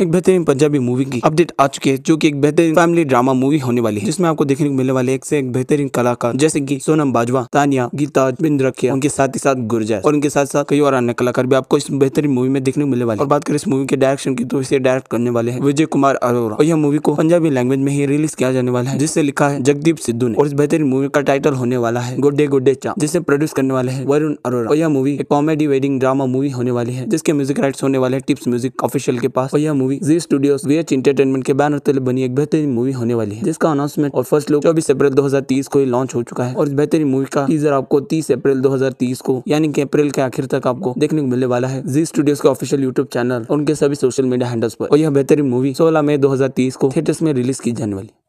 एक बेहतरीन पंजाबी मूवी की अपडेट आ चुकी है जो कि एक बेहतरीन फैमिली ड्रामा मूवी होने वाली है जिसमें आपको देखने को मिलने वाले एक से एक बेहतरीन कलाकार जैसे कि सोनम बाजवा तानिया गीता बिंद रखिया उनके साथ ही साथ गुरजय और उनके साथ साथ कई और अन्य कलाकार भी आपको इस बेहतरीन मूवी में देखने को मिलने वाले और बात करें इस मूवी के डायरेक्शन की तो इसे डायरेक्ट करने वाले हैं विजय कुमार अरोरा और यह मूवी को पंजाबी लैंग्वेज में ही रिलीज किया जाने वाला है जिससे लिखा है जगदीप सिद्धू ने और इस बेहतरीन मूवी का टाइटल होने वाला है गुड्डे गुड्डे चा जिसे प्रोड्यूस करने वाले है वरुण अरोरा और यह मूवी एक कॉमेडी वेडिंग ड्रामा मूवी होने वाली है जिसके म्यूजिक राइट्स होने वाले टिप्स म्यूजिक ऑफिशियल के पास और यह movie Zee studio V H entertainment के बैनर तले बनी एक बेहतरीन मूवी होने वाली है जिसका अनाउंसमेंट और फर्स्ट लुक चौबीस अप्रैल तीस को लॉन्च हो चुका है और इस बेहतरीन मूवी का टीजर आपको तीस अप्रैल तीस को यानी कि अप्रैल के आखिर तक आपको देखने को मिलने वाला है जी स्टूडियो के ऑफिशियल यूट्यूब चैनल उनके सभी सोशल मीडिया हैंडल्स पर और यह बेहतरीन मूवी सोलह मई दो को थिएटर्स में रिलीज की जाने वाली